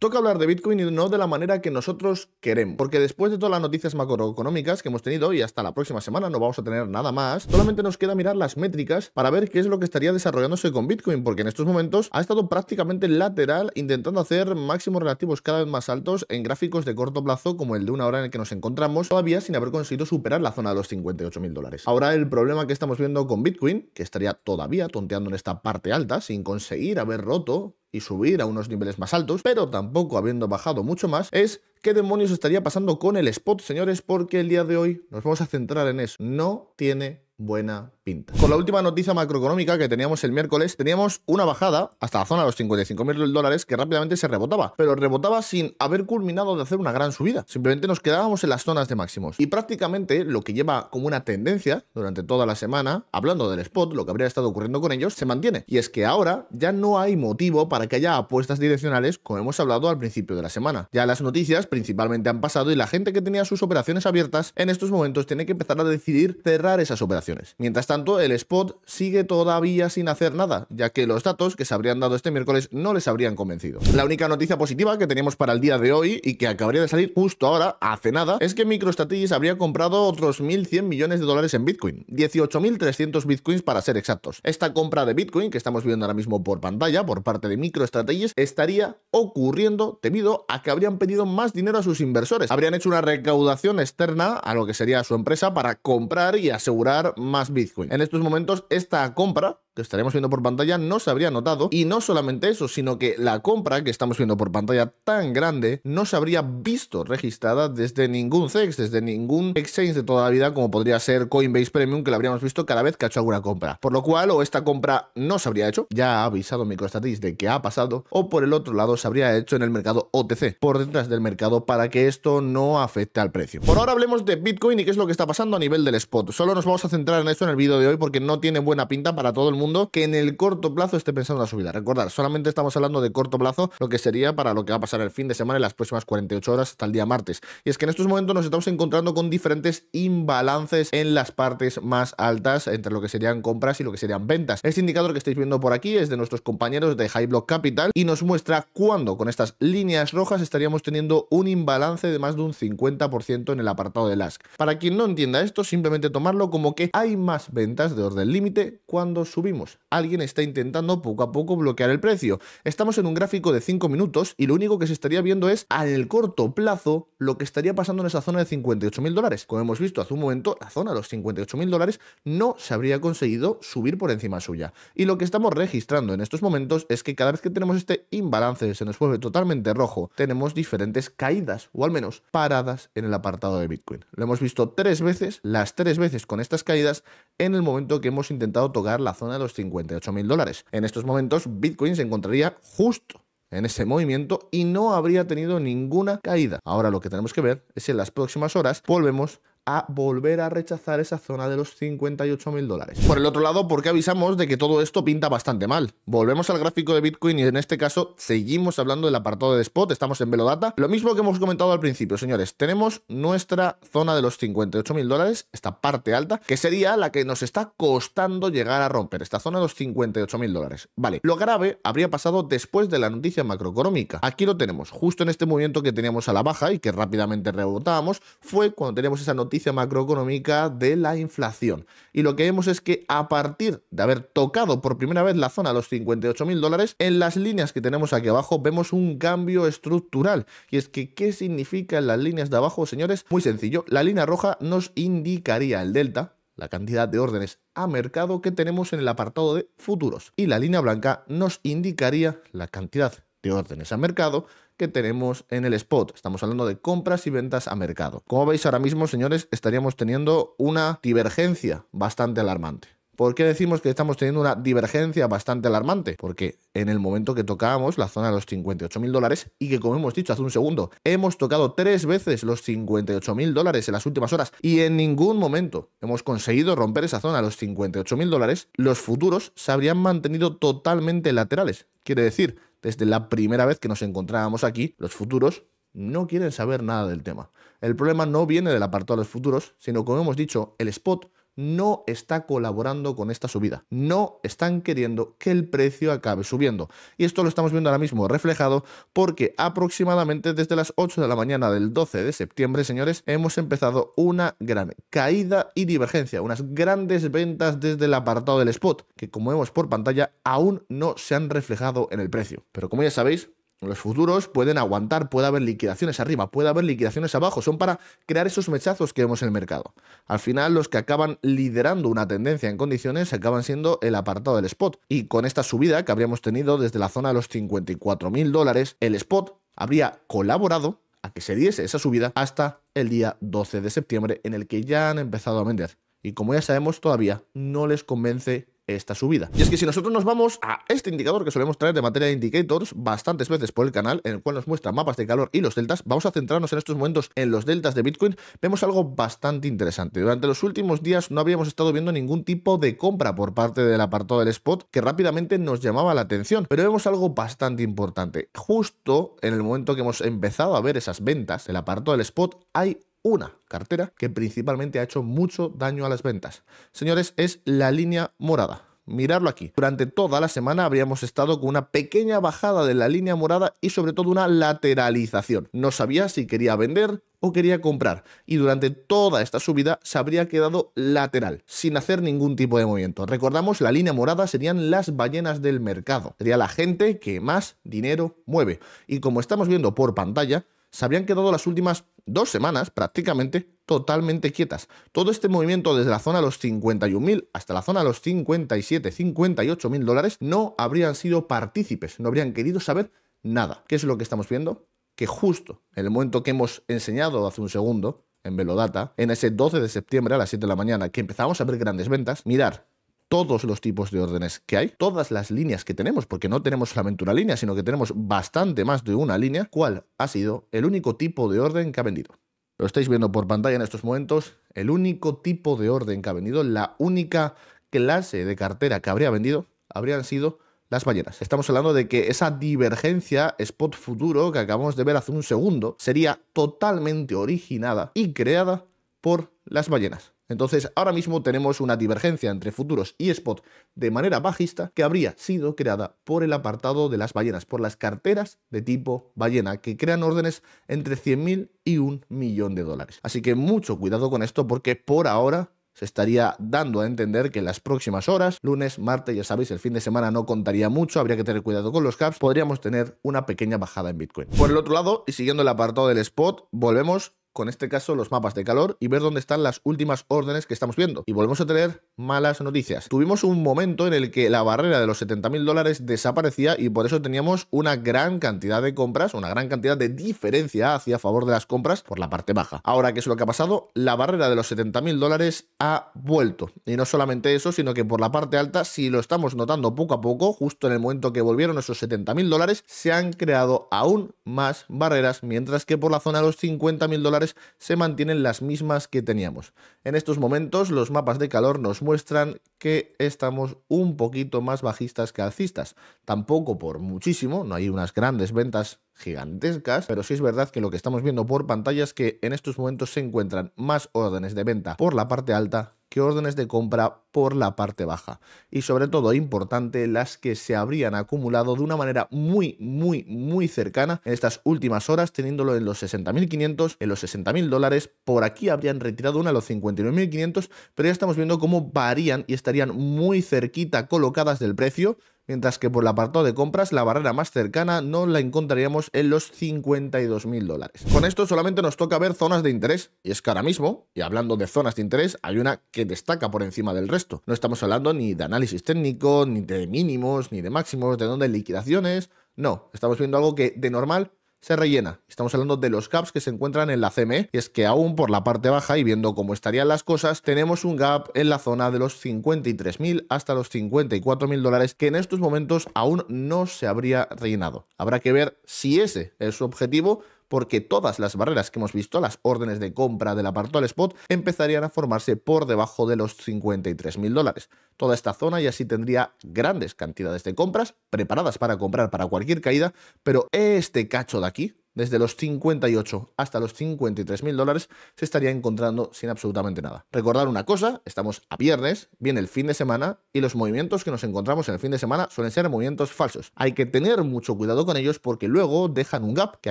Toca hablar de Bitcoin y no de la manera que nosotros queremos, porque después de todas las noticias macroeconómicas que hemos tenido y hasta la próxima semana no vamos a tener nada más, solamente nos queda mirar las métricas para ver qué es lo que estaría desarrollándose con Bitcoin, porque en estos momentos ha estado prácticamente lateral intentando hacer máximos relativos cada vez más altos en gráficos de corto plazo como el de una hora en el que nos encontramos, todavía sin haber conseguido superar la zona de los 58.000 dólares. Ahora el problema que estamos viendo con Bitcoin, que estaría todavía tonteando en esta parte alta sin conseguir haber roto y subir a unos niveles más altos, pero tampoco habiendo bajado mucho más, es qué demonios estaría pasando con el spot, señores, porque el día de hoy nos vamos a centrar en eso. No tiene buena con la última noticia macroeconómica que teníamos el miércoles, teníamos una bajada hasta la zona de los 55.000 dólares que rápidamente se rebotaba, pero rebotaba sin haber culminado de hacer una gran subida. Simplemente nos quedábamos en las zonas de máximos. Y prácticamente lo que lleva como una tendencia durante toda la semana, hablando del spot, lo que habría estado ocurriendo con ellos, se mantiene. Y es que ahora ya no hay motivo para que haya apuestas direccionales como hemos hablado al principio de la semana. Ya las noticias principalmente han pasado y la gente que tenía sus operaciones abiertas en estos momentos tiene que empezar a decidir cerrar esas operaciones. Mientras tanto, tanto, el spot sigue todavía sin hacer nada, ya que los datos que se habrían dado este miércoles no les habrían convencido. La única noticia positiva que teníamos para el día de hoy y que acabaría de salir justo ahora, hace nada, es que MicroStrategy habría comprado otros 1.100 millones de dólares en Bitcoin, 18.300 Bitcoins para ser exactos. Esta compra de Bitcoin que estamos viendo ahora mismo por pantalla por parte de MicroStrategy estaría ocurriendo debido a que habrían pedido más dinero a sus inversores. Habrían hecho una recaudación externa a lo que sería su empresa para comprar y asegurar más Bitcoin. En estos momentos, esta compra que estaremos viendo por pantalla no se habría notado. Y no solamente eso, sino que la compra que estamos viendo por pantalla tan grande no se habría visto registrada desde ningún CEX, desde ningún exchange de toda la vida, como podría ser Coinbase Premium, que la habríamos visto cada vez que ha hecho alguna compra. Por lo cual, o esta compra no se habría hecho, ya ha avisado Microstatis de que ha pasado, o por el otro lado se habría hecho en el mercado OTC, por detrás del mercado, para que esto no afecte al precio. Por ahora hablemos de Bitcoin y qué es lo que está pasando a nivel del spot. Solo nos vamos a centrar en eso en el vídeo de hoy porque no tiene buena pinta para todo el mundo que en el corto plazo esté pensando en la subida. Recordar, solamente estamos hablando de corto plazo, lo que sería para lo que va a pasar el fin de semana en las próximas 48 horas hasta el día martes. Y es que en estos momentos nos estamos encontrando con diferentes imbalances en las partes más altas entre lo que serían compras y lo que serían ventas. Este indicador que estáis viendo por aquí es de nuestros compañeros de High Capital y nos muestra cuándo con estas líneas rojas estaríamos teniendo un imbalance de más de un 50% en el apartado de ASK. Para quien no entienda esto, simplemente tomarlo como que hay más ventas de orden límite cuando subimos. Alguien está intentando poco a poco bloquear el precio. Estamos en un gráfico de 5 minutos y lo único que se estaría viendo es Al corto plazo lo que estaría pasando en esa zona de 58 mil dólares. Como hemos visto hace un momento, la zona de los 58 mil dólares no se habría conseguido subir por encima suya. Y lo que estamos registrando en estos momentos es que cada vez que tenemos este imbalance, se nos vuelve totalmente rojo, tenemos diferentes caídas o al menos paradas en el apartado de Bitcoin. Lo hemos visto tres veces, las tres veces con estas caídas en el momento que hemos intentado tocar la zona de los 58 mil dólares. En estos momentos, Bitcoin se encontraría justo en ese movimiento y no habría tenido ninguna caída. Ahora lo que tenemos que ver es si en las próximas horas volvemos a volver a rechazar esa zona de los 58 mil dólares. Por el otro lado, porque avisamos de que todo esto pinta bastante mal? Volvemos al gráfico de Bitcoin y en este caso seguimos hablando del apartado de spot, estamos en Velodata. Lo mismo que hemos comentado al principio, señores, tenemos nuestra zona de los 58 mil dólares, esta parte alta, que sería la que nos está costando llegar a romper, esta zona de los 58 mil dólares. Vale, lo grave habría pasado después de la noticia macroeconómica. Aquí lo tenemos, justo en este movimiento que teníamos a la baja y que rápidamente rebotábamos, fue cuando teníamos esa noticia macroeconómica de la inflación. Y lo que vemos es que a partir de haber tocado por primera vez la zona de los 58 mil dólares, en las líneas que tenemos aquí abajo vemos un cambio estructural. Y es que, ¿qué significan las líneas de abajo, señores? Muy sencillo, la línea roja nos indicaría el delta, la cantidad de órdenes a mercado que tenemos en el apartado de futuros. Y la línea blanca nos indicaría la cantidad de órdenes a mercado que tenemos en el spot. Estamos hablando de compras y ventas a mercado. Como veis ahora mismo, señores, estaríamos teniendo una divergencia bastante alarmante. ¿Por qué decimos que estamos teniendo una divergencia bastante alarmante? Porque en el momento que tocábamos la zona de los 58 mil dólares y que como hemos dicho hace un segundo, hemos tocado tres veces los 58 mil dólares en las últimas horas y en ningún momento hemos conseguido romper esa zona de los 58 mil dólares, los futuros se habrían mantenido totalmente laterales. Quiere decir desde la primera vez que nos encontrábamos aquí, los futuros no quieren saber nada del tema. El problema no viene del apartado de los futuros, sino como hemos dicho, el spot no está colaborando con esta subida. No están queriendo que el precio acabe subiendo. Y esto lo estamos viendo ahora mismo reflejado porque aproximadamente desde las 8 de la mañana del 12 de septiembre, señores, hemos empezado una gran caída y divergencia, unas grandes ventas desde el apartado del spot, que como vemos por pantalla aún no se han reflejado en el precio. Pero como ya sabéis, los futuros pueden aguantar, puede haber liquidaciones arriba, puede haber liquidaciones abajo, son para crear esos mechazos que vemos en el mercado. Al final, los que acaban liderando una tendencia en condiciones acaban siendo el apartado del spot. Y con esta subida que habríamos tenido desde la zona de los 54 mil dólares, el spot habría colaborado a que se diese esa subida hasta el día 12 de septiembre, en el que ya han empezado a vender. Y como ya sabemos, todavía no les convence esta subida. Y es que si nosotros nos vamos a este indicador que solemos traer de materia de indicators bastantes veces por el canal, en el cual nos muestra mapas de calor y los deltas, vamos a centrarnos en estos momentos en los deltas de Bitcoin, vemos algo bastante interesante. Durante los últimos días no habíamos estado viendo ningún tipo de compra por parte del apartado del spot que rápidamente nos llamaba la atención, pero vemos algo bastante importante. Justo en el momento que hemos empezado a ver esas ventas, del apartado del spot, hay una cartera que principalmente ha hecho mucho daño a las ventas. Señores, es la línea morada. Mirarlo aquí. Durante toda la semana habríamos estado con una pequeña bajada de la línea morada y sobre todo una lateralización. No sabía si quería vender o quería comprar y durante toda esta subida se habría quedado lateral, sin hacer ningún tipo de movimiento. Recordamos, la línea morada serían las ballenas del mercado, sería la gente que más dinero mueve. Y como estamos viendo por pantalla, se habrían quedado las últimas dos semanas prácticamente totalmente quietas. Todo este movimiento desde la zona de los 51.000 hasta la zona de los 57, 58.000 dólares no habrían sido partícipes, no habrían querido saber nada. ¿Qué es lo que estamos viendo? Que justo en el momento que hemos enseñado hace un segundo en Velodata, en ese 12 de septiembre a las 7 de la mañana, que empezamos a ver grandes ventas, mirar todos los tipos de órdenes que hay, todas las líneas que tenemos, porque no tenemos solamente una línea, sino que tenemos bastante más de una línea, cuál ha sido el único tipo de orden que ha vendido. Lo estáis viendo por pantalla en estos momentos, el único tipo de orden que ha vendido, la única clase de cartera que habría vendido, habrían sido las ballenas. Estamos hablando de que esa divergencia spot futuro que acabamos de ver hace un segundo sería totalmente originada y creada por las ballenas. Entonces, ahora mismo tenemos una divergencia entre futuros y spot de manera bajista que habría sido creada por el apartado de las ballenas, por las carteras de tipo ballena, que crean órdenes entre 100.000 y un millón de dólares. Así que mucho cuidado con esto porque por ahora se estaría dando a entender que en las próximas horas, lunes, martes, ya sabéis, el fin de semana no contaría mucho, habría que tener cuidado con los caps, podríamos tener una pequeña bajada en Bitcoin. Por el otro lado, y siguiendo el apartado del spot, volvemos con este caso los mapas de calor y ver dónde están las últimas órdenes que estamos viendo. Y volvemos a tener malas noticias. Tuvimos un momento en el que la barrera de los 70.000 dólares desaparecía y por eso teníamos una gran cantidad de compras, una gran cantidad de diferencia hacia favor de las compras por la parte baja. Ahora, ¿qué es lo que ha pasado? La barrera de los 70.000 dólares ha vuelto. Y no solamente eso, sino que por la parte alta, si lo estamos notando poco a poco, justo en el momento que volvieron esos 70.000 dólares, se han creado aún más barreras, mientras que por la zona de los 50 dólares se mantienen las mismas que teníamos. En estos momentos los mapas de calor nos muestran que estamos un poquito más bajistas que alcistas. Tampoco por muchísimo, no hay unas grandes ventas gigantescas, pero sí es verdad que lo que estamos viendo por pantalla es que en estos momentos se encuentran más órdenes de venta por la parte alta que órdenes de compra por la parte baja. Y sobre todo, importante, las que se habrían acumulado de una manera muy, muy, muy cercana en estas últimas horas, teniéndolo en los 60.500, en los 60.000 dólares. Por aquí habrían retirado una a los 59.500, pero ya estamos viendo cómo varían y estarían muy cerquita colocadas del precio mientras que por el apartado de compras la barrera más cercana no la encontraríamos en los 52.000 dólares. Con esto solamente nos toca ver zonas de interés, y es que ahora mismo, y hablando de zonas de interés, hay una que destaca por encima del resto. No estamos hablando ni de análisis técnico, ni de mínimos, ni de máximos, de dónde liquidaciones, no, estamos viendo algo que de normal se rellena. Estamos hablando de los gaps que se encuentran en la CME, y es que aún por la parte baja y viendo cómo estarían las cosas, tenemos un gap en la zona de los 53.000 hasta los 54.000 dólares que en estos momentos aún no se habría rellenado. Habrá que ver si ese es su objetivo porque todas las barreras que hemos visto, las órdenes de compra del apartado al spot, empezarían a formarse por debajo de los 53.000 dólares. Toda esta zona ya sí tendría grandes cantidades de compras preparadas para comprar para cualquier caída, pero este cacho de aquí, desde los 58 hasta los 53 mil dólares, se estaría encontrando sin absolutamente nada. Recordar una cosa, estamos a viernes, viene el fin de semana y los movimientos que nos encontramos en el fin de semana suelen ser movimientos falsos. Hay que tener mucho cuidado con ellos porque luego dejan un gap que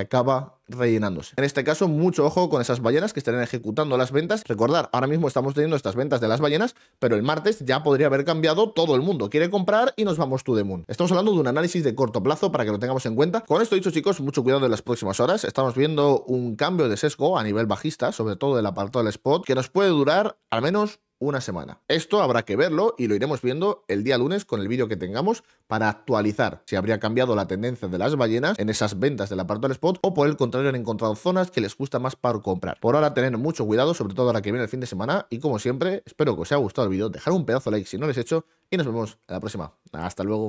acaba rellenándose. En este caso, mucho ojo con esas ballenas que estarían ejecutando las ventas. Recordar, ahora mismo estamos teniendo estas ventas de las ballenas, pero el martes ya podría haber cambiado todo el mundo. Quiere comprar y nos vamos to the moon. Estamos hablando de un análisis de corto plazo para que lo tengamos en cuenta. Con esto dicho, chicos, mucho cuidado en las próximas horas estamos viendo un cambio de sesgo a nivel bajista, sobre todo del apartado del spot, que nos puede durar al menos una semana. Esto habrá que verlo y lo iremos viendo el día lunes con el vídeo que tengamos para actualizar si habría cambiado la tendencia de las ballenas en esas ventas del apartado del spot o por el contrario han encontrado zonas que les gusta más para comprar. Por ahora tener mucho cuidado, sobre todo ahora que viene el fin de semana y como siempre, espero que os haya gustado el vídeo, dejar un pedazo de like si no lo he hecho y nos vemos en la próxima. Hasta luego.